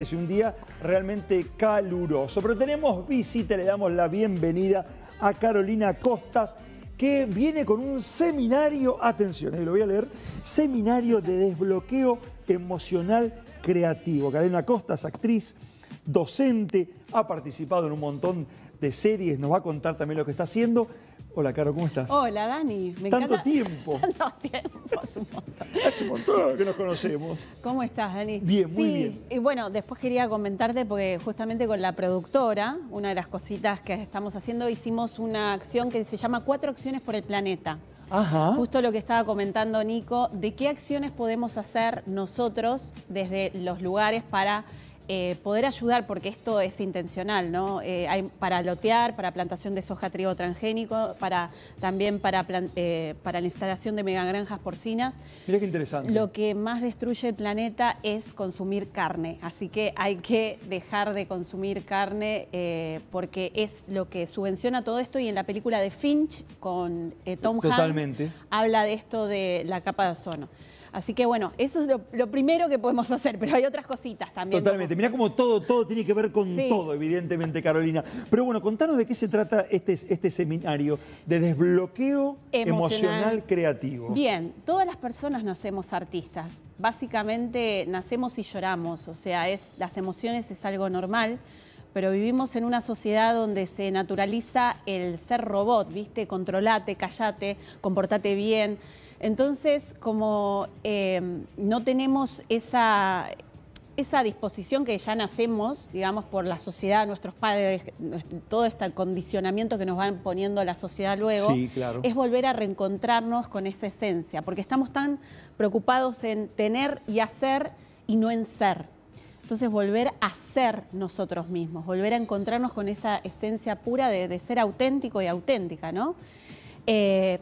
Es un día realmente caluroso, pero tenemos visita, le damos la bienvenida a Carolina Costas, que viene con un seminario, atención, eh, lo voy a leer, seminario de desbloqueo emocional creativo. Carolina Costas, actriz, docente, ha participado en un montón de series, nos va a contar también lo que está haciendo Hola, Caro, ¿cómo estás? Hola, Dani. Me Tanto tiempo. Tanto tiempo, hace un montón. que nos conocemos. ¿Cómo estás, Dani? Bien, muy bien. Y bueno, después quería comentarte porque justamente con la productora, una de las cositas que estamos haciendo, hicimos una acción que se llama Cuatro Acciones por el Planeta. Ajá. Justo lo que estaba comentando Nico, de qué acciones podemos hacer nosotros desde los lugares para eh, poder ayudar, porque esto es intencional, ¿no? Eh, para lotear, para plantación de soja trigo transgénico, para, también para, eh, para la instalación de megagranjas porcinas. Mira qué interesante. Lo que más destruye el planeta es consumir carne, así que hay que dejar de consumir carne porque es lo que subvenciona todo esto y en la película de Finch con Tom Hanks habla de esto de la capa de ozono. Así que bueno, eso es lo, primero que podemos hacer, pero hay otras cositas también. Totalmente, Mira, mirá como todo, todo tiene que ver con todo, evidentemente, Carolina. Pero bueno, contanos de qué se trata este, este seminario de desbloqueo emocional. creativo. Bien, todas las personas nacemos artistas. Básicamente nacemos y lloramos, o sea, es, las emociones es algo normal pero vivimos en una sociedad donde se naturaliza el ser robot, ¿viste? Controlate, callate, comportate bien. Entonces, como em, no tenemos esa, esa disposición que ya nacemos, digamos, por la sociedad, nuestros padres, todo este condicionamiento que nos van poniendo la sociedad luego, es volver a reencontrarnos con esa esencia, porque estamos tan preocupados en tener y hacer y no en ser. Entonces volver a ser nosotros mismos, volver a encontrarnos con esa esencia pura de, ser auténtico y auténtica, ¿no? Eh,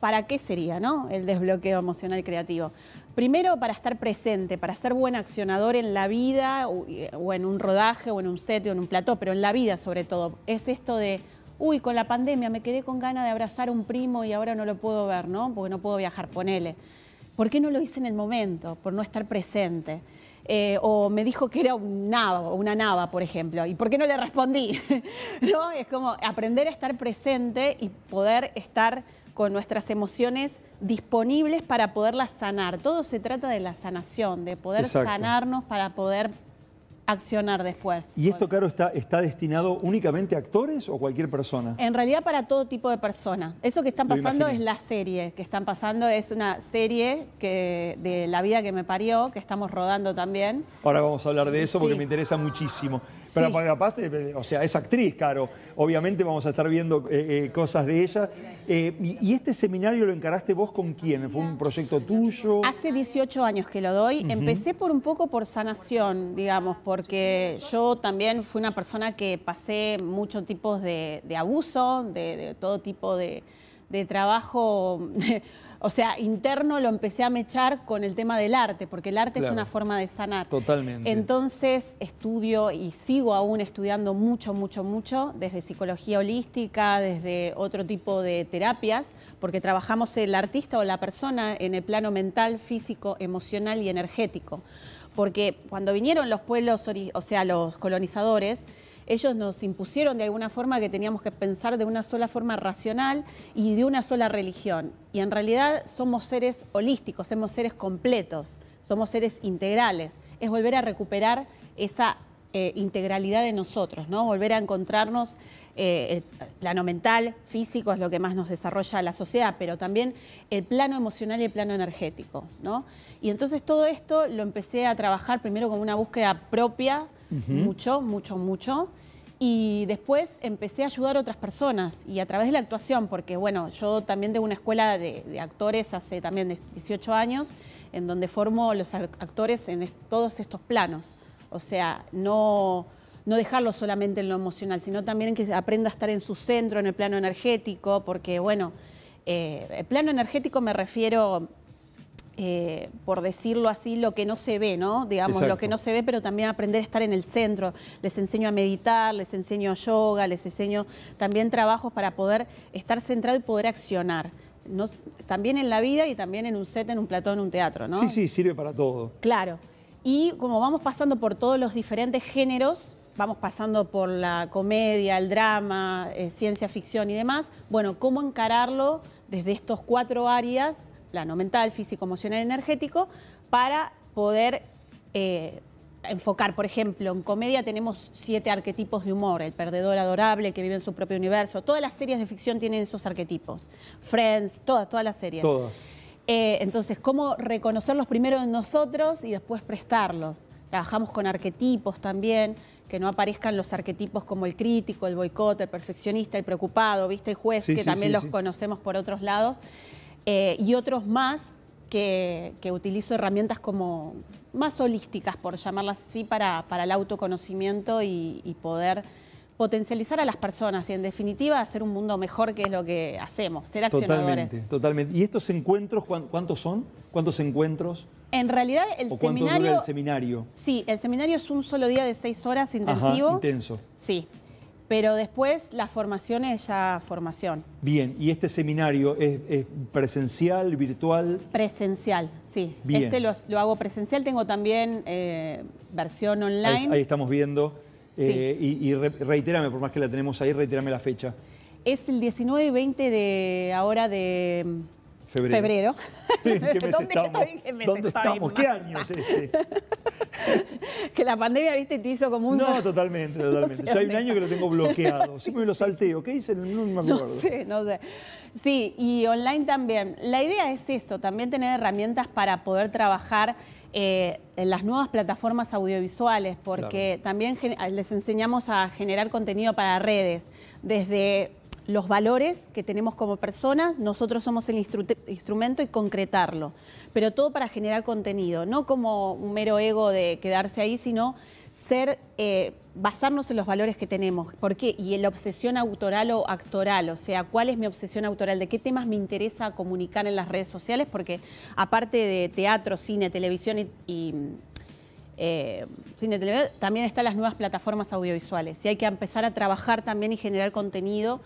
para, qué sería ¿no? el desbloqueo emocional creativo? Primero, para estar presente, para ser buen accionador en la vida eh, o en un rodaje o en un set o en un plató, pero en la vida sobre todo. Es esto de, uy, con la pandemia me quedé con ganas de abrazar a un primo y ahora no lo puedo ver, ¿no? Porque no puedo viajar, ponele. ¿Por qué no lo hice en el momento? Por no estar presente. Eh, o me dijo que era un una nava, por ejemplo, y por qué no le respondí. ¿No? Es como aprender a estar presente y poder estar con nuestras emociones disponibles para poderlas sanar. Todo se trata de la sanación, de poder sanarnos para poder accionar después. ¿Y esto, Caro, está, está destinado únicamente a actores o cualquier persona? En realidad para todo tipo de persona. Eso que están pasando es la serie, que están pasando es una serie que, de la vida que me parió, que estamos rodando también. Ahora vamos a hablar de eso porque me interesa muchísimo. Pero sí. capaz, o sea, es actriz, Caro. Obviamente vamos a estar viendo eh, eh, cosas de ella. Eh, y, este seminario lo encaraste vos con quién? ¿Fue un proyecto tuyo? Hace 18 años que lo doy. Empecé por un poco por sanación, digamos, por porque yo también fui una persona que pasé muchos tipos de, abuso, de todo tipo de, de trabajo, o sea, interno, lo empecé a mechar con el tema del arte, porque el arte es una forma de sanar. Totalmente. Entonces estudio y sigo aún estudiando mucho, mucho, mucho, desde psicología holística, desde otro tipo de terapias, porque trabajamos el artista o la persona en el plano mental, físico, emocional y energético. Porque cuando vinieron los pueblos, o sea, los colonizadores, ellos nos impusieron de alguna forma que teníamos que pensar de una sola forma racional y de una sola religión. Y en realidad somos seres holísticos, somos seres completos, somos seres integrales. Es volver a recuperar esa eh, integralidad de nosotros, ¿no? Volver a encontrarnos, eh, el plano mental, físico es lo que más nos desarrolla la sociedad, pero también el plano emocional y el plano energético, ¿no? Y entonces todo esto lo empecé a trabajar primero con una búsqueda propia, mucho, mucho, mucho. Y después empecé a ayudar a otras personas y a través de la actuación, porque bueno, yo también tengo una escuela de, actores hace también 18 años, en donde formo los actores en todos estos planos. O sea, no, dejarlo solamente en lo emocional, sino también que aprenda a estar en su centro, en el plano energético, porque bueno, eh, el plano energético me refiero eh, por decirlo así, lo que no se ve, ¿no? Digamos, lo que no se ve, pero también aprender a estar en el centro. Les enseño a meditar, les enseño yoga, les enseño también trabajos para poder estar centrado y poder accionar. también en la vida y también en un set, en un platón, en un teatro, ¿no? Sí, sí, sirve para todo. Claro. Y como vamos pasando por todos los diferentes géneros, vamos pasando por la comedia, el drama, eh, ciencia ficción y demás, bueno, ¿cómo encararlo desde estos cuatro áreas plano mental, físico, emocional, energético, para poder eh, enfocar, por ejemplo, en comedia tenemos siete arquetipos de humor, el perdedor adorable, el que vive en su propio universo, todas las series de ficción tienen esos arquetipos, Friends, todas, todas las series. Todas. Eh, entonces, ¿cómo reconocerlos primero en nosotros y después prestarlos? Trabajamos con arquetipos también, que no aparezcan los arquetipos como el crítico, el boicot, el perfeccionista, el preocupado, ¿viste? El juez, que también los conocemos por otros lados. Eh, y otros más que, utilizo herramientas como más holísticas, por llamarlas así, para, para el autoconocimiento y, poder potencializar a las personas y en definitiva hacer un mundo mejor que es lo que hacemos, ser accionadores. Totalmente, totalmente. ¿Y estos encuentros cuántos son? ¿Cuántos encuentros? En realidad el ¿O seminario... Dura el seminario? Sí, el seminario es un solo día de seis horas intensivo. Ajá, intenso. Sí, pero después la formación es ya formación. Bien, ¿y este seminario es, presencial, virtual? Presencial, sí. Este lo, hago presencial, tengo también eh, versión online. Ahí, estamos viendo. Eh, y, y reiterame, por más que la tenemos ahí, reiterame la fecha. Es el 19 y 20 de ahora de mm, febrero. ¿Dónde estamos? ¿Qué ¿Dónde años este? que la pandemia, viste, te hizo como un... No, totalmente, totalmente. ya hay un año que lo tengo bloqueado. Siempre me lo salteo. ¿Qué hice? No me acuerdo. No no sé. Sí, y online también. La idea es esto, también tener herramientas para poder trabajar eh, en las nuevas plataformas audiovisuales, porque también les enseñamos a generar contenido para redes, desde los valores que tenemos como personas, nosotros somos el instrumento y concretarlo. Pero todo para generar contenido, no como un mero ego de quedarse ahí, sino ser, eh, basarnos en los valores que tenemos. ¿Por qué? Y la obsesión autoral o actoral, o sea, ¿cuál es mi obsesión autoral? ¿De qué temas me interesa comunicar en las redes sociales? Porque aparte de teatro, cine, televisión y, eh, cine, televisión, también están las nuevas plataformas audiovisuales y hay que empezar a trabajar también y generar contenido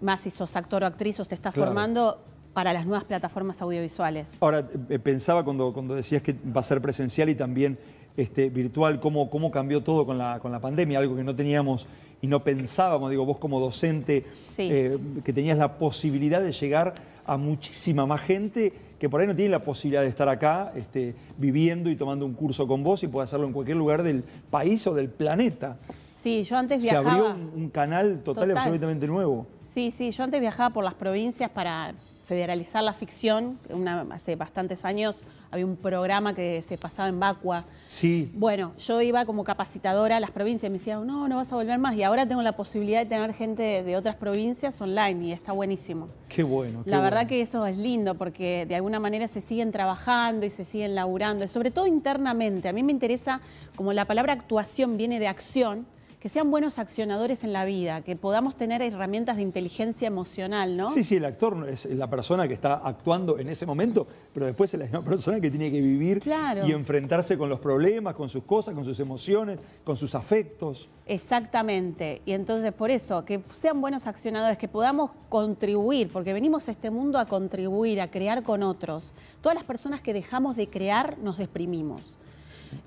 más si sos actor o actriz o te estás formando para las nuevas plataformas audiovisuales. Ahora, eh, pensaba cuando, decías que va a ser presencial y también este, virtual, cómo, cambió todo con la, pandemia, algo que no teníamos y no pensábamos, digo, vos como docente, eh, que tenías la posibilidad de llegar a muchísima más gente que por ahí no tiene la posibilidad de estar acá este, viviendo y tomando un curso con vos y puede hacerlo en cualquier lugar del país o del planeta. Sí, yo antes viajaba. Se abrió un, canal total y absolutamente nuevo. Sí, sí, yo antes viajaba por las provincias para federalizar la ficción. Una, hace bastantes años había un programa que se pasaba en Vacua. Sí. Bueno, yo iba como capacitadora a las provincias y me decían, no, no vas a volver más. Y ahora tengo la posibilidad de tener gente de otras provincias online y está buenísimo. Qué bueno. la verdad que eso es lindo porque de alguna manera se siguen trabajando y se siguen laburando, sobre todo internamente. A mí me interesa, como la palabra actuación viene de acción, que sean buenos accionadores en la vida, que podamos tener herramientas de inteligencia emocional, ¿no? Sí, sí, el actor es la persona que está actuando en ese momento, pero después es la misma persona que tiene que vivir y enfrentarse con los problemas, con sus cosas, con sus emociones, con sus afectos. Exactamente, y entonces por eso, que sean buenos accionadores, que podamos contribuir, porque venimos a este mundo a contribuir, a crear con otros. Todas las personas que dejamos de crear nos desprimimos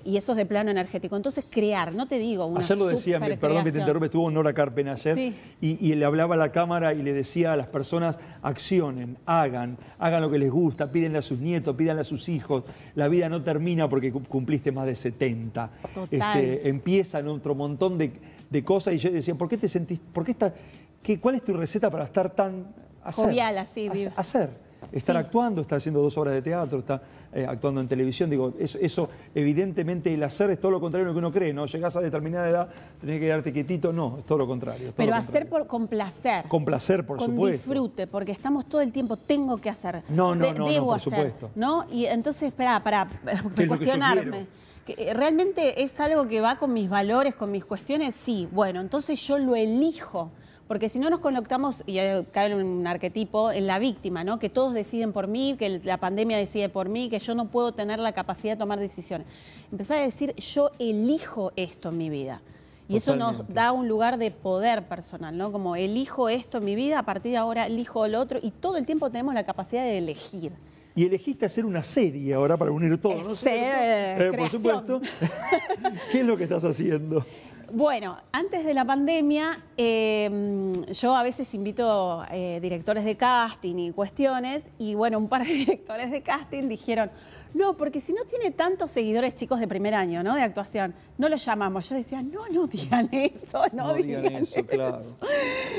y eso es de plano energético. Entonces, crear, no te digo una Ayer lo decía, perdón que te interrumpe, estuvo Nora Carpena ayer y, le hablaba a la cámara y le decía a las personas, accionen, hagan, hagan lo que les gusta, pídenle a sus nietos, pídanle a sus hijos, la vida no termina porque cumpliste más de 70. Total. Este, empiezan otro montón de, cosas y yo decía, ¿por qué te sentís, por qué está, cuál es tu receta para estar tan... Hacer, Jovial así, hacer. Estar actuando, está haciendo dos obras de teatro, está eh, actuando en televisión. Digo, eso, evidentemente el hacer es todo lo contrario de lo que uno cree, ¿no? Llegás a determinada edad, tenés que quedarte quietito, no, es todo lo contrario. Pero hacer por, complacer placer. Con placer, por con supuesto. disfrute, porque estamos todo el tiempo, tengo que hacer. No, no, no, no, por supuesto. ¿no? Y entonces, espera, para cuestionarme. Que eh, ¿Realmente es algo que va con mis valores, con mis cuestiones? Sí, bueno, entonces yo lo elijo porque si no nos conectamos, y cae un arquetipo, en la víctima, ¿no? Que todos deciden por mí, que la pandemia decide por mí, que yo no puedo tener la capacidad de tomar decisiones. Empezar a decir, yo elijo esto en mi vida. Y eso nos da un lugar de poder personal, ¿no? Como elijo esto en mi vida, a partir de ahora elijo lo otro, y todo el tiempo tenemos la capacidad de elegir. Y elegiste hacer una serie ahora para unir todo, ¿no? Sí, eh, por supuesto. ¿Qué es lo que estás haciendo? Bueno, antes de la pandemia, em, yo a veces invito eh, directores de casting y cuestiones, y bueno, un par de directores de casting dijeron, no, porque si no tiene tantos seguidores chicos de primer año, ¿no? De actuación, no los llamamos. Yo decía, no, no digan eso, no, no digan, eso, claro.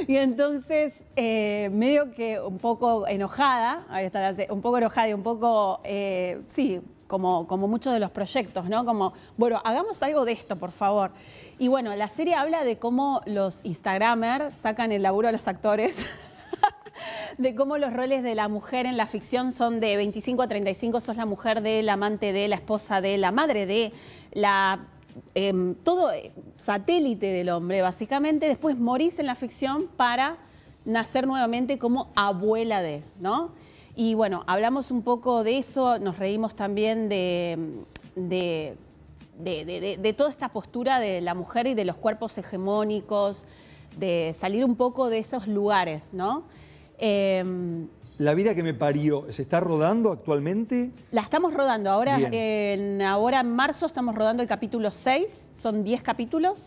Y entonces, eh, medio que un poco enojada, ahí está, un poco enojada y un poco, eh, sí, como, muchos de los proyectos, ¿no? Como, bueno, hagamos algo de esto, por favor. Y bueno, la serie habla de cómo los Instagramers sacan el laburo a los actores de cómo los roles de la mujer en la ficción son de 25 a 35, sos la mujer de, la amante de, la esposa de, la madre de, la... Em, todo eh, satélite del hombre, básicamente. Después morís en la ficción para nacer nuevamente como abuela de, ¿no? Y bueno, hablamos un poco de eso, nos reímos también mm, de, de, toda esta postura de la mujer y de los cuerpos hegemónicos, de salir un poco de esos lugares, ¿no? Em, la vida que me parió, ¿se está rodando actualmente? La estamos rodando. Ahora en, ahora en marzo estamos rodando el capítulo 6, son 10 capítulos.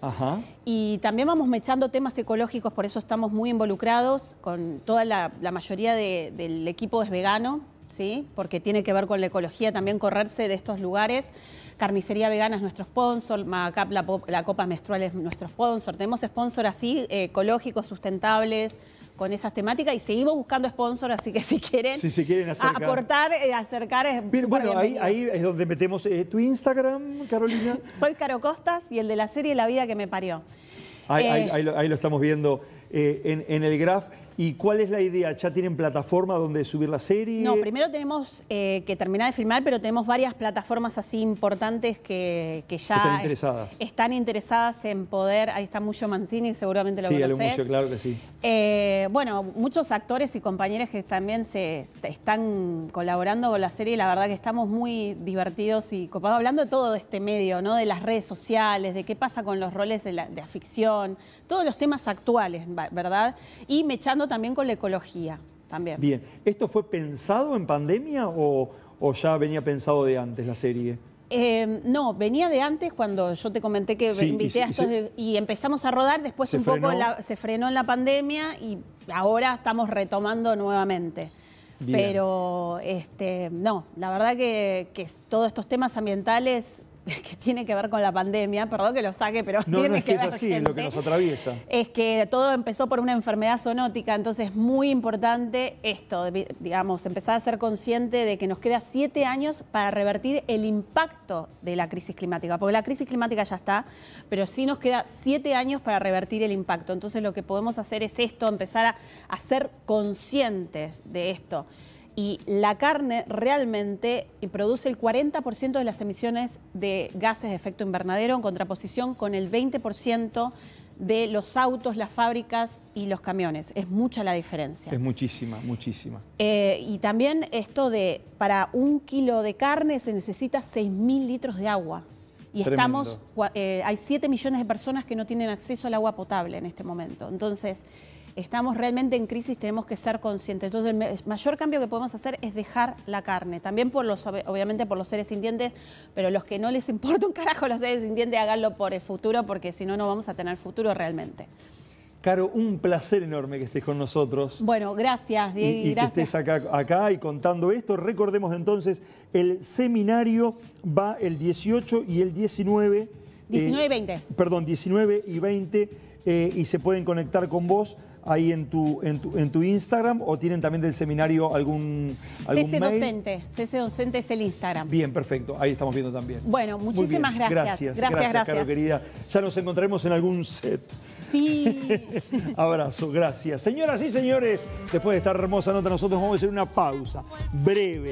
Y también vamos mechando temas ecológicos, por eso estamos muy involucrados con toda la, mayoría del equipo es vegano, ¿sí? porque tiene que ver con la ecología también correrse de estos lugares. Carnicería Vegana es nuestro sponsor, Macap, la, Copa Menstrual es nuestro sponsor. Tenemos sponsor así, eh, ecológicos, sustentables con esas temáticas y seguimos buscando sponsors, así que si quieren, quieren aportar, eh, acercar Bueno, ahí, es donde metemos eh, tu Instagram, Carolina. Soy Caro Costas y el de la serie La vida que me parió. Ahí, eh, lo, estamos viendo en, en el graph. ¿Y cuál es la idea? ¿Ya tienen plataforma donde subir la serie? No, primero tenemos eh, que terminar de filmar, pero tenemos varias plataformas así importantes que, ya... están interesadas. Están interesadas en poder... Ahí está Mucho Mancini, seguramente lo sí, a Sí, claro que sí. Eh, bueno, muchos actores y compañeras que también se están colaborando con la serie. La verdad que estamos muy divertidos y copados hablando de todo este medio, ¿no? De las redes sociales, de qué pasa con los roles de la, de todos los temas actuales, ¿verdad? Y me echando también con la ecología. También. Bien, ¿esto fue pensado en pandemia o, ya venía pensado de antes la serie? Em, no, venía de antes cuando yo te comenté que invité a estos y, empezamos a rodar, después un poco se frenó en la pandemia y ahora estamos retomando nuevamente. Pero este, no, la verdad que, que, todos estos temas ambientales que tiene que ver con la pandemia, perdón que lo saque, pero no, no es que, es así, lo que nos atraviesa. Es que todo empezó por una enfermedad zoonótica, entonces es muy importante esto, digamos, empezar a ser consciente de que nos queda siete años para revertir el impacto de la crisis climática, porque la crisis climática ya está, pero sí nos queda siete años para revertir el impacto. Entonces lo que podemos hacer es esto, empezar a ser conscientes de esto y la carne realmente produce el 40% de las emisiones de gases de efecto invernadero en contraposición con el 20% de los autos, las fábricas y los camiones. Es mucha la diferencia. Es muchísima, muchísima. Eh, y también esto de, para un kilo de carne se necesita 6.000 litros de agua. Y estamos, eh, hay 7 millones de personas que no tienen acceso al agua potable en este momento. Entonces, estamos realmente en crisis, tenemos que ser conscientes. Entonces, el mayor cambio que podemos hacer es dejar la carne. También obviamente por los seres sintientes, pero los que no les importa un carajo los seres sintientes, háganlo por el futuro, porque si no, no vamos a tener futuro realmente. Caro, un placer enorme que estés con nosotros. Bueno, gracias, Diego. Y, que estés acá, y contando esto. Recordemos entonces, el seminario va el 18 y el 19. 19 eh, y 20. perdón, 19 y 20. Eh, y se pueden conectar con vos ahí en tu, en tu, en tu Instagram o tienen también del seminario algún, algún CC Docente. CC Docente es el Instagram. Bien, perfecto. Ahí estamos viendo también. Bueno, muchísimas gracias. Gracias, gracias, gracias, gracias. Caro, querida. Ya nos encontraremos en algún set. Sí. Abrazo, gracias. Señoras y señores, después de estar hermosa nota, nosotros vamos a hacer una pausa breve.